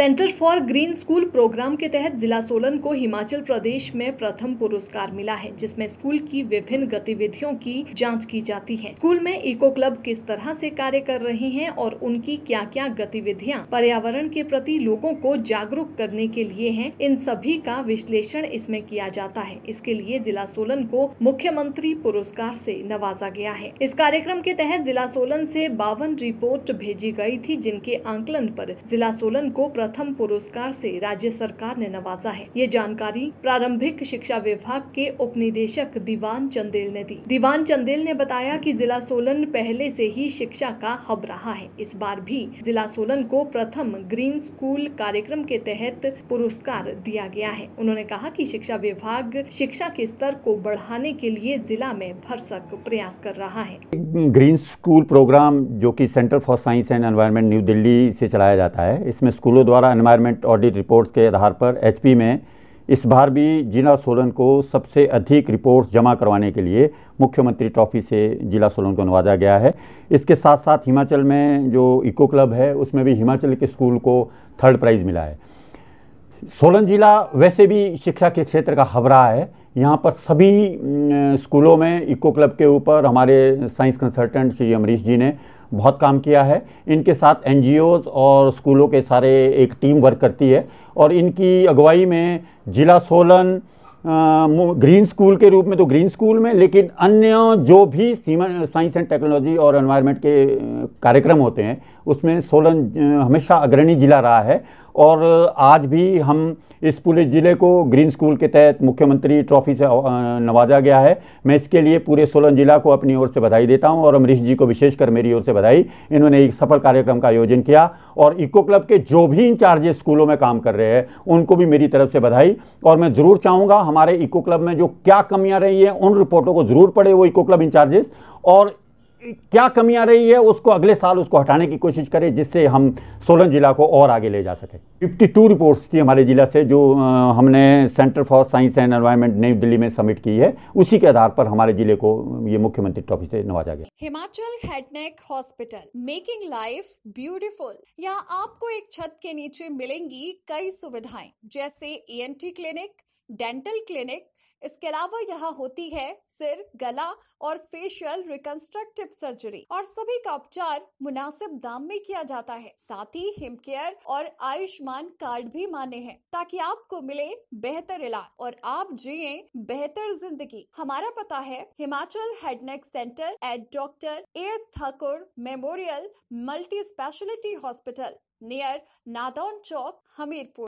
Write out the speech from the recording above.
centre for Green School Programme के तहत जिला सोलन को हिमाचल प्रदेश में प्रथम पुरस्कार मिला है जिसमें स्कूल की विभिन्न गतिविधियों की जांच की जाती है स्कूल में इको क्लब किस तरह से कार्य कर रहे हैं और उनकी क्या क्या गतिविधियां पर्यावरण के प्रति लोगों को जागरूक करने के लिए है इन सभी का विश्लेषण इसमें किया जाता है इसके लिए जिला सोलन को मुख्यमंत्री पुरस्कार ऐसी नवाजा गया है इस कार्यक्रम के तहत जिला सोलन ऐसी बावन रिपोर्ट भेजी गयी थी जिनके आंकलन आरोप जिला सोलन को प्रथम पुरस्कार से राज्य सरकार ने नवाजा है ये जानकारी प्रारंभिक शिक्षा विभाग के उप निदेशक दीवान चंदेल ने दी दीवान चंदेल ने बताया कि जिला सोलन पहले से ही शिक्षा का हब रहा है इस बार भी जिला सोलन को प्रथम ग्रीन स्कूल कार्यक्रम के तहत पुरस्कार दिया गया है उन्होंने कहा की शिक्षा विभाग शिक्षा के स्तर को बढ़ाने के लिए जिला में भरसक प्रयास कर रहा है ग्रीन स्कूल प्रोग्राम जो की Centre for Science and Environment New Delhi से चलाया जाता है इसमें स्कूलों द्वारा द्वारा एनवायरमेंट ऑडिट रिपोर्ट्स के आधार पर एचपी में इस बार भी जिला सोलन को सबसे अधिक रिपोर्ट्स जमा करवाने के लिए मुख्यमंत्री ट्रॉफी से जिला सोलन को नवाजा गया है इसके साथ साथ हिमाचल में जो इको क्लब है उसमें भी हिमाचल के स्कूल को थर्ड प्राइज़ मिला है सोलन ज़िला वैसे भी शिक्षा के क्षेत्र का हबरा है यहाँ पर सभी स्कूलों में इको क्लब के ऊपर हमारे साइंस कंसल्टेंट श्री अमरीश जी ने बहुत काम किया है इनके साथ एन और स्कूलों के सारे एक टीम वर्क करती है और इनकी अगुवाई में जिला सोलन ग्रीन स्कूल के रूप में तो ग्रीन स्कूल में लेकिन अन्य जो भी साइंस एंड टेक्नोलॉजी और एनवायरनमेंट के कार्यक्रम होते हैं उसमें सोलन हमेशा अग्रणी जिला रहा है और आज भी हम इस पूरे ज़िले को ग्रीन स्कूल के तहत मुख्यमंत्री ट्रॉफी से नवाजा गया है मैं इसके लिए पूरे सोलन ज़िला को अपनी ओर से बधाई देता हूं और अमरीश जी को विशेषकर मेरी ओर से बधाई इन्होंने एक सफल कार्यक्रम का आयोजन किया और इको क्लब के जो भी इंचार्जेस स्कूलों में काम कर रहे हैं उनको भी मेरी तरफ से बधाई और मैं ज़रूर चाहूँगा हमारे इको क्लब में जो क्या कमियाँ रही हैं उन रिपोर्टों को ज़रूर पढ़े वो इको क्लब इंचार्जेस और क्या कमी आ रही है उसको अगले साल उसको हटाने की कोशिश करें जिससे हम सोलन ज़िला को और आगे ले जा सकें 52 रिपोर्ट्स थी हमारे ज़िला से जो हमने Centre for Science and Environment नई दिल्ली में सबमिट की है उसी के आधार पर हमारे ज़िले को ये मुख्यमंत्री ट्रॉफी से नवाजा गया Himachal head neck hospital making life beautiful यहाँ आपको एक छत के नीचे मिलेंगी कई सुविधाएं जैसे ई क्लिनिक डेंटल क्लिनिक इसके अलावा यहाँ होती है सिर गला और फेशियल रिकंस्ट्रक्टिव सर्जरी और सभी का उपचार मुनासिब दाम में किया जाता है साथ ही हिम केयर और आयुष्मान कार्ड भी माने हैं ताकि आपको मिले बेहतर इलाज और आप जिए बेहतर जिंदगी हमारा पता है Himachal head neck centre at doctor A S Thakur memorial multi speciality hospital near Nadaun चौक हमीरपुर